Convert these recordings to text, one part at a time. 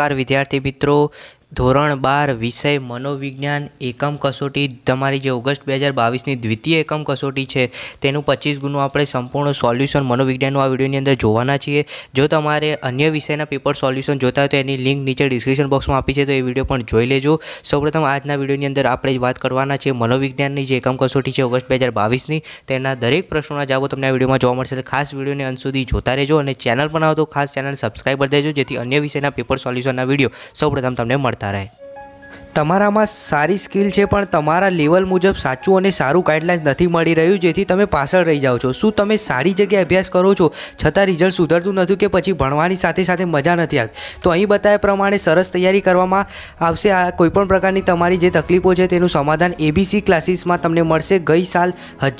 નમસ્કાર વિદ્યાર્થી મિત્રો ધોરણ બાર વિષય મનોવિજ્ઞાન એકમ કસોટી તમારી જે ઓગસ્ટ બે હજાર બાવીસની દ્વિતીય એકમ કસોટી છે તેનું પચીસ ગુણનું આપણે સંપૂર્ણ સોલ્યુશન મનોવિજ્ઞાનનું આ વિડીયોની અંદર જોવાના છીએ જો તમારે અન્ય વિષયના પેપર સોલ્યુશન જોતા હોય તો એની લિંક નીચે ડિસ્ક્રિપ્શન બોક્સમાં આપી છે તો એ વિડીયો પણ જોઈ લેજો સૌપ્રથમ આજના વિડીયોની અંદર આપણે વાત કરવાના છીએ મનોવિજ્ઞાનની જે એકમ કસોટી છે ઓગસ્ટ બે હજાર બાવીસની તેના દરેક પ્રશ્નોના જવાબો તમને આ વિડીયોમાં જોવા મળશે ખાસ વિડીયોને અંત સુધી જોતા રહેજો અને ચેનલ પણ આવો તો ખાસ ચેનલ સબસ્ક્રાઈબ કરી દેજો જેથી અન્ય વિષયના પેપર સોલ્યુશનના વિડીયો સૌપ્રથમ તમને મળતા ta đây તમારામાં સારી સ્કિલ છે પણ તમારા લેવલ મુજબ સાચું અને સારું ગાઈડલાઇન્સ નથી મળી રહ્યું જેથી તમે પાછળ રહી જાઓ છો શું તમે સારી જગ્યાએ અભ્યાસ કરો છો છતાં રિઝલ્ટ સુધરતું નથી કે પછી ભણવાની સાથે સાથે મજા નથી આવતી તો અહીં બતાવ્યા પ્રમાણે સરસ તૈયારી કરવામાં આવશે આ કોઈપણ પ્રકારની તમારી જે તકલીફો છે તેનું સમાધાન એબીસી ક્લાસીસમાં તમને મળશે ગઈ સાલ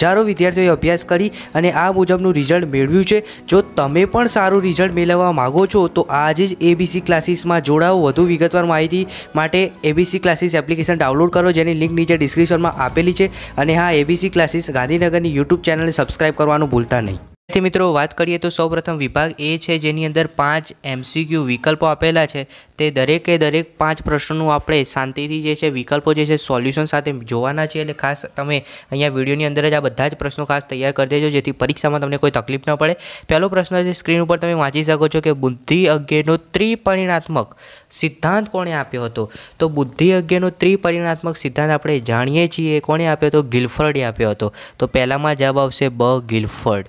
હજારો વિદ્યાર્થીઓએ અભ્યાસ કરી અને આ મુજબનું રિઝલ્ટ મેળવ્યું છે જો તમે પણ સારું રિઝલ્ટ મેળવવા માગો છો તો આજે જ એબીસી ક્લાસીસમાં જોડાઓ વધુ વિગતવાર માહિતી માટે ABC ABC classes application download કરો જેની લિંક નીચે ડિસ્ક્રિપ્શનમાં આપેલી છે અને હા એબીસી ક્લાસીસ ગાંધીનગરની યુટ્યુબ ચેનલને સબસ્ક્રાઇબ કરવાનું ભૂલતા નહીં વિદ્યાર્થી મિત્રો વાત કરીએ તો સૌપ્રથમ વિભાગ એ છે જેની અંદર પાંચ એમસીક્યુ વિકલ્પો આપેલા છે તે દરેકે દરેક પાંચ પ્રશ્નોનું આપણે શાંતિથી જે છે વિકલ્પો જે છે સોલ્યુશન સાથે જોવાના છીએ એટલે ખાસ તમે અહીંયા વિડીયોની અંદર જ આ બધા જ પ્રશ્નો ખાસ તૈયાર કરી દેજો જેથી પરીક્ષામાં તમને કોઈ તકલીફ ન પડે પહેલો પ્રશ્ન છે સ્ક્રીન ઉપર તમે વાંચી શકો છો કે બુદ્ધિ અજ્ઞેનો ત્રિપરિણાત્મક સિદ્ધાંત કોણે આપ્યો હતો તો બુદ્ધિ અગ્યનો ત્રિપરિણાત્મક સિદ્ધાંત આપણે જાણીએ છીએ કોણે આપ્યો હતો ગિલફર્ડે આપ્યો હતો તો પહેલામાં જવાબ આવશે બ ગિલફર્ડ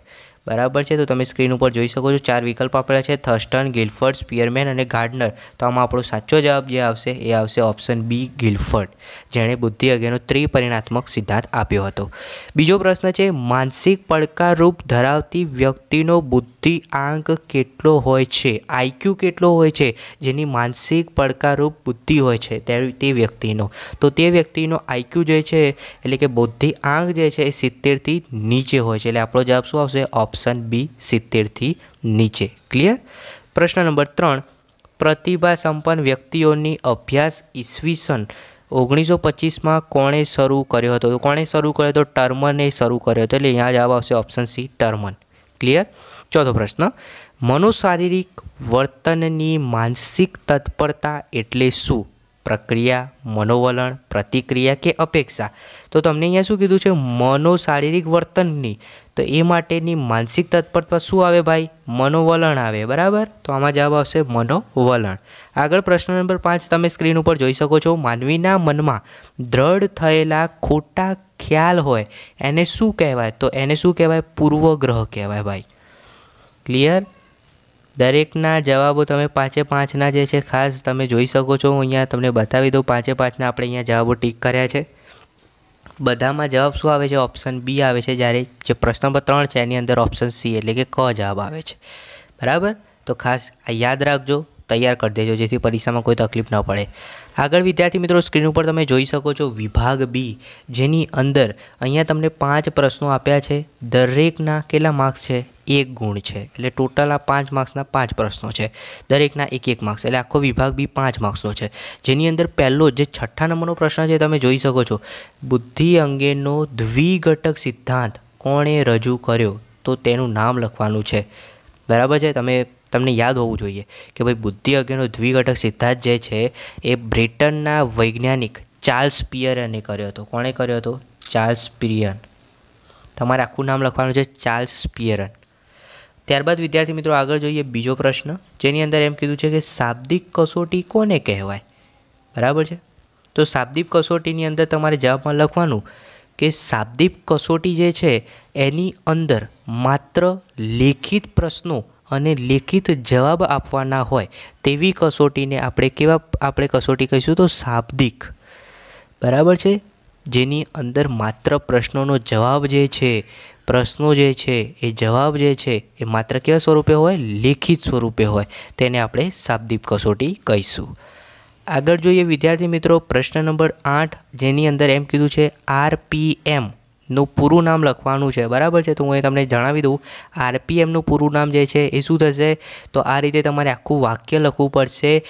બરાબર છે તો તમે સ્ક્રીન ઉપર જોઈ શકો છો ચાર વિકલ્પ આપેલા છે થર્સ્ટન ગિલ્ફર્ડ સ્પિયરમેન અને ગાર્ડનર તો આમાં આપણો સાચો જવાબ જે આવશે એ આવશે ઓપ્શન બી ગિલ્ફર્ડ જેણે બુદ્ધિ અગેનો ત્રિપરિણાત્મક સિદ્ધાંત આપ્યો હતો બીજો પ્રશ્ન છે માનસિક પડકારરૂપ ધરાવતી વ્યક્તિનો બુદ્ધિ આંક કેટલો હોય છે આઈક્યુ કેટલો હોય છે જેની માનસિક પડકારરૂપ બુદ્ધિ હોય છે તે તે વ્યક્તિનો તો તે વ્યક્તિનો આઈક્યુ જે છે એટલે કે બુદ્ધિ આંક જે છે એ સિત્તેરથી નીચે હોય છે એટલે આપણો જવાબ શું આવશે ઓપ્શન ઓપ્શન બી સિત્તેરથી નીચે ક્લિયર પ્રશ્ન નંબર ત્રણ પ્રતિભા સંપન્ન વ્યક્તિઓની અભ્યાસ ઈસવીસન ઓગણીસો પચીસમાં કોણે શરૂ કર્યો હતો તો કોણે શરૂ કર્યો હતો ટર્મને શરૂ કર્યો હતો એટલે અહીંયા જવાબ આવશે ઓપ્શન સી ટર્મન ક્લિયર ચોથો પ્રશ્ન મનુશારીરિક વર્તનની માનસિક તત્પરતા એટલે શું પ્રક્રિયા મનોવલણ પ્રતિક્રિયા કે અપેક્ષા તો તમને અહીંયા શું કીધું છે મનોશારીરિક વર્તનની તો એ માટેની માનસિક તત્પરતા શું આવે ભાઈ મનોવલણ આવે બરાબર તો આમાં જવાબ આવશે મનોવલણ આગળ પ્રશ્ન નંબર પાંચ તમે સ્ક્રીન ઉપર જોઈ શકો છો માનવીના મનમાં દ્રઢ થયેલા ખોટા ખ્યાલ હોય એને શું કહેવાય તો એને શું કહેવાય પૂર્વગ્રહ કહેવાય ભાઈ ક્લિયર દરેકના જવાબો તમે પાંચે પાંચના જે છે ખાસ તમે જોઈ શકો છો હું અહીંયા તમને બતાવી દઉં પાંચે પાંચના આપણે અહીંયા જવાબો ટીક કર્યા છે બધામાં જવાબ શું આવે છે ઓપ્શન બી આવે છે જ્યારે જે પ્રશ્ન નંબર ત્રણ છે એની અંદર ઓપ્શન સી એટલે કે ક જવાબ આવે છે બરાબર તો ખાસ આ યાદ રાખજો તૈયાર કરી દેજો જેથી પરીક્ષામાં કોઈ તકલીફ ન પડે આગળ વિદ્યાર્થી મિત્રો સ્ક્રીન ઉપર તમે જોઈ શકો છો વિભાગ બી જેની અંદર અહીંયા તમને પાંચ પ્રશ્નો આપ્યા છે દરેકના કેટલા માર્ક્સ છે એક ગુણ છે એટલે ટોટલ આ પાંચ માર્ક્સના પાંચ પ્રશ્નો છે દરેકના એક એક માર્ક્સ એટલે આખો વિભાગ બી પાંચ માર્ક્સનો છે જેની અંદર પહેલો જે છઠ્ઠા નંબરનો પ્રશ્ન છે તમે જોઈ શકો છો બુદ્ધિ અંગેનો દ્વિઘટક સિદ્ધાંત કોણે રજૂ કર્યો તો તેનું નામ લખવાનું છે બરાબર છે તમે તમને યાદ હોવું જોઈએ કે ભાઈ બુદ્ધિ અંગેનો દ્વિઘટક સિદ્ધાંત જે છે એ બ્રિટનના વૈજ્ઞાનિક ચાર્લ્સ પિયરને કર્યો હતો કોણે કર્યો હતો ચાર્લ્સ પિયરન તમારે આખું નામ લખવાનું છે ચાર્લ્સ પિયરન ત્યારબાદ વિદ્યાર્થી મિત્રો આગળ જોઈએ બીજો પ્રશ્ન જેની અંદર એમ કીધું છે કે શાબ્દિક કસોટી કોને કહેવાય બરાબર છે તો શાબ્દિક કસોટીની અંદર તમારે જવાબમાં લખવાનું કે શાબ્દિક કસોટી જે છે એની અંદર માત્ર લેખિત પ્રશ્નો અને લેખિત જવાબ આપવાના હોય તેવી કસોટીને આપણે કેવા આપણે કસોટી કહીશું તો શાબ્દિક બરાબર છે જેની અંદર માત્ર પ્રશ્નોનો જવાબ જે છે પ્રશ્નો જે છે એ જવાબ જે છે એ માત્ર કેવા સ્વરૂપે હોય લેખિત સ્વરૂપે હોય તેને આપણે શાબ્દિક કસોટી કહીશું આગળ જોઈએ વિદ્યાર્થી મિત્રો પ્રશ્ન નંબર આઠ જેની અંદર એમ કીધું છે આરપીએમ નું પૂરું નામ લખવાનું છે બરાબર છે તો હું એ તમને જણાવી દઉં આરપીએમનું પૂરું નામ જે છે એ શું થશે તો આ રીતે તમારે આખું વાક્ય લખવું પડશે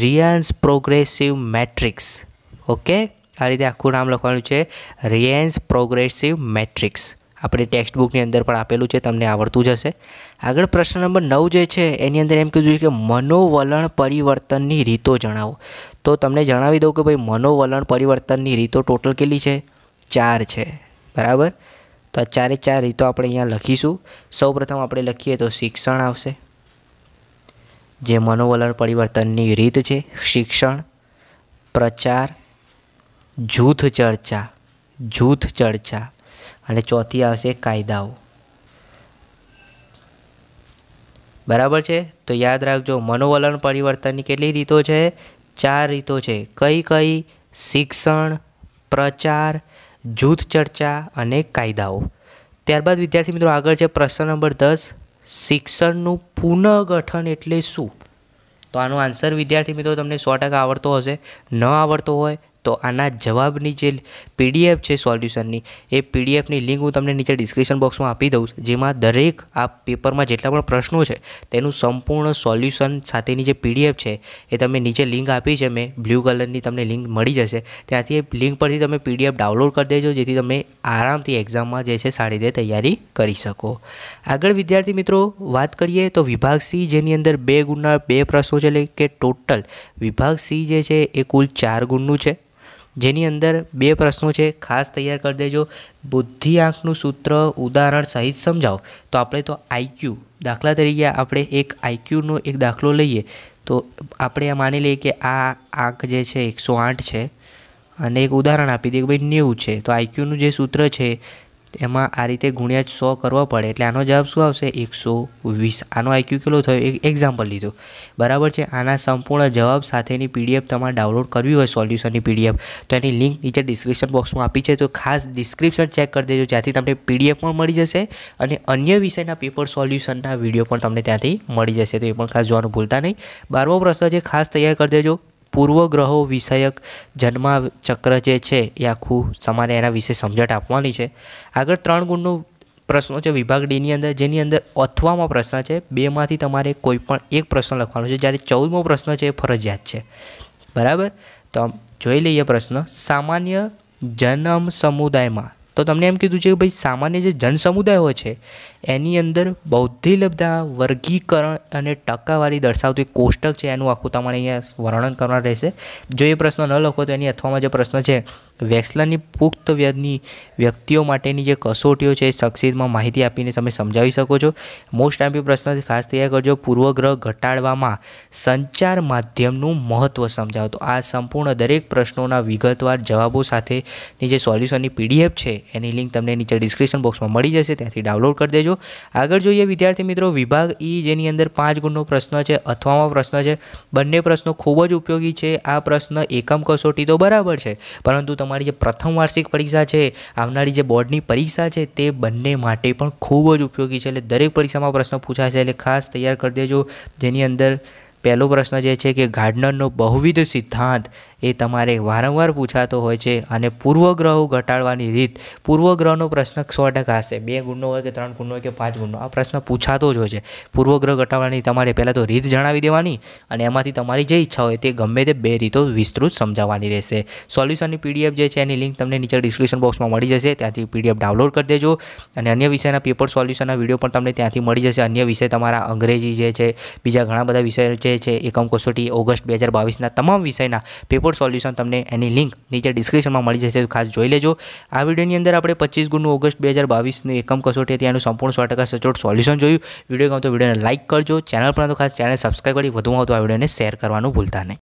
રિયાન્સ પ્રોગ્રેસિવ મેટ્રિક્સ ઓકે આ રીતે આખું નામ લખવાનું છે રિએન્સ પ્રોગ્રેસિવ મેટ્રિક્સ આપણે ટેક્સ્ટ બુકની અંદર પણ આપેલું છે તમને આવડતું જ હશે આગળ પ્રશ્ન નંબર નવ જે છે એની અંદર એમ કીધું છે કે મનોવલણ પરિવર્તનની રીતો જણાવો તો તમને જણાવી દઉં કે ભાઈ મનોવલણ પરિવર્તનની રીતો ટોટલ કેટલી છે ચાર છે બરાબર તો આ ચારે ચાર રીતો આપણે અહીંયા લખીશું સૌપ્રથમ આપણે લખીએ તો શિક્ષણ આવશે જે મનોવલણ પરિવર્તનની રીત છે શિક્ષણ પ્રચાર જૂથ ચર્ચા જૂથ ચર્ચા અને ચોથી આવશે કાયદાઓ બરાબર છે તો યાદ રાખજો મનોવલણ પરિવર્તનની કેટલી રીતો છે ચાર રીતો છે કઈ કઈ શિક્ષણ પ્રચાર જૂથ ચર્ચા અને કાયદાઓ ત્યારબાદ વિદ્યાર્થી મિત્રો આગળ છે પ્રશ્ન નંબર દસ શિક્ષણનું પુનઃગઠન એટલે શું તો આનો આન્સર વિદ્યાર્થી મિત્રો તમને સો ટકા આવડતો હશે ન આવડતો હોય તો આના જવાબની જે પીડીએફ છે સોલ્યુશનની એ પીડીએફની લિંક હું તમને નીચે ડિસ્ક્રિપ્શન બોક્સમાં આપી દઉં જેમાં દરેક આ પેપરમાં જેટલા પણ પ્રશ્નો છે તેનું સંપૂર્ણ સોલ્યુશન સાથેની જે પીડીએફ છે એ તમે નીચે લિંક આપી છે મેં બ્લુ કલરની તમને લિંક મળી જશે ત્યાંથી એ લિંક પરથી તમે પીડીએફ ડાઉનલોડ કરી દેજો જેથી તમે આરામથી એક્ઝામમાં જે છે સારી રીતે તૈયારી કરી શકો આગળ વિદ્યાર્થી મિત્રો વાત કરીએ તો વિભાગ સી જેની અંદર બે ગુણના બે પ્રશ્નો છે એટલે કે ટોટલ વિભાગ સી જે છે એ કુલ ચાર ગુણનું છે જેની અંદર બે પ્રશ્નો છે ખાસ તૈયાર કરી દેજો બુદ્ધિ બુદ્ધિઆંકનું સૂત્ર ઉદાહરણ સહિત સમજાવો તો આપણે તો આઈક્યુ દાખલા તરીકે આપણે એક આઈક્યુનો એક દાખલો લઈએ તો આપણે માની લઈએ કે આ આંક જે છે એકસો આઠ છે અને એક ઉદાહરણ આપી દઈએ કે ભાઈ નેવું છે તો આઈક્યુનું જે સૂત્ર છે એમાં આ રીતે ગુણ્યા સો કરવો પડે એટલે આનો જવાબ શું આવશે એકસો વીસ આનો આઈક્યુ કેટલો થયો એક એક્ઝામ્પલ લીધો બરાબર છે આના સંપૂર્ણ જવાબ સાથેની પીડીએફ તમારે ડાઉનલોડ કરવી હોય સોલ્યુશનની પીડીએફ તો એની લિંક નીચે ડિસ્ક્રિપ્શન બોક્સમાં આપી છે તો ખાસ ડિસ્ક્રિપ્શન ચેક કરી દેજો જ્યાંથી તમને પીડીએફ પણ મળી જશે અને અન્ય વિષયના પેપર સોલ્યુશનના વિડીયો પણ તમને ત્યાંથી મળી જશે તો એ પણ ખાસ જોવાનું ભૂલતા નહીં બારમો પ્રશ્ન છે ખાસ તૈયાર કરી દેજો પૂર્વગ્રહો વિષયક જન્માચક્ર જે છે એ આખું તમારે એના વિશે સમજણ આપવાની છે આગળ ત્રણ ગુણનો પ્રશ્નો છે વિભાગ ડીની અંદર જેની અંદર અથવામાં પ્રશ્ન છે બેમાંથી તમારે કોઈ પણ એક પ્રશ્ન લખવાનો છે જ્યારે ચૌદમો પ્રશ્ન છે એ ફરજિયાત છે બરાબર તો જોઈ લઈએ પ્રશ્ન સામાન્ય જનમ સમુદાયમાં તો તમને એમ કીધું છે કે ભાઈ સામાન્ય જે જનસમુદાય હોય છે એની અંદર બૌદ્ધિલબ્ધા વર્ગીકરણ અને ટકાવારી દર્શાવતું એક કોષ્ટક છે એનું આખું તમારે અહીંયા વર્ણન કરવાનું રહેશે જો એ પ્રશ્ન ન લખો તો એની અથવામાં જે પ્રશ્ન છે વેક્સલરની પુખ્ત વ્યાજની વ્યક્તિઓ માટેની જે કસોટીઓ છે એ શખસિયતમાં માહિતી આપીને તમે સમજાવી શકો છો મોસ્ટ આઈમ્પી પ્રશ્ન ખાસ તૈયાર કરજો પૂર્વગ્રહ ઘટાડવામાં સંચાર માધ્યમનું મહત્ત્વ સમજાવતો આ સંપૂર્ણ દરેક પ્રશ્નોના વિગતવાર જવાબો સાથેની જે સોલ્યુશનની પીડીએફ છે એની લિંક તમને નીચે ડિસ્ક્રિપ્શન બોક્સમાં મળી જશે ત્યાંથી ડાઉનલોડ કરી દેજો આગળ જોઈએ વિદ્યાર્થી મિત્રો વિભાગ ઈ e જેની અંદર પાંચ ગુણનો પ્રશ્ન છે અથવામાં પ્રશ્ન છે બંને પ્રશ્નો ખૂબ જ ઉપયોગી છે આ પ્રશ્ન એકમ કસોટી તો બરાબર છે પરંતુ તમારી જે પ્રથમ વાર્ષિક પરીક્ષા છે આવનારી જે બોર્ડની પરીક્ષા છે તે બંને માટે પણ ખૂબ જ ઉપયોગી છે એટલે દરેક પરીક્ષામાં પ્રશ્ન પૂછાય છે એટલે ખાસ તૈયાર કરી દેજો જેની અંદર પહેલો પ્રશ્ન જે છે કે ગાર્ડનરનો બહુવિધ સિદ્ધાંત એ તમારે વારંવાર પૂછાતો હોય છે અને પૂર્વગ્રહો ઘટાડવાની રીત પૂર્વગ્રહનો પ્રશ્ન સો ટકા હશે બે ગુણનો હોય કે ત્રણ ગુણનો હોય કે પાંચ ગુણનો આ પ્રશ્ન પૂછાતો જ હોય છે પૂર્વગ્રહ ઘટાડવાની તમારે પહેલાં તો રીત જણાવી દેવાની અને એમાંથી તમારી જે ઈચ્છા હોય તે ગમે તે બે રીતો વિસ્તૃત સમજાવવાની રહેશે સોલ્યુશનની પીડીએફ જે છે એની લિંક તમને નીચે ડિસ્ક્રિપ્શન બોક્સમાં મળી જશે ત્યાંથી પીડીએફ ડાઉનલોડ કરી દેજો અને અન્ય વિષયના પેપર સોલ્યુશનના વિડીયો પણ તમને ત્યાંથી મળી જશે અન્ય વિષય તમારા અંગ્રેજી જે છે બીજા ઘણા બધા વિષયો છે જે છે એકમ કસોટી ઓગસ્ટ બે હજાર બાવીસના તમામ વિષયના પેપર સોલ્યુશન તમને એની લિંક નીચે ડિસ્ક્રિપ્શનમાં મળી જશે ખાસ જોઈ લેજો આ વિડીયોની અંદર આપણે પચીસ ગુણનું ઓગસ્ટ બે હજાર બાવીસનું એકમ કસોટી હતી એનું સંપૂર્ણ સો ટકા સચોટ સોલ્યુશન જોયું વિડીયો ગમતો વિડીયોને લાઇક કરજો ચેનલ પર તો ખાસ ચેનલ સબસ્ક્રાઈબ કરી વધુમાં વધુ આ વિડીયોને શેર કરવાનું ભૂલતા નહીં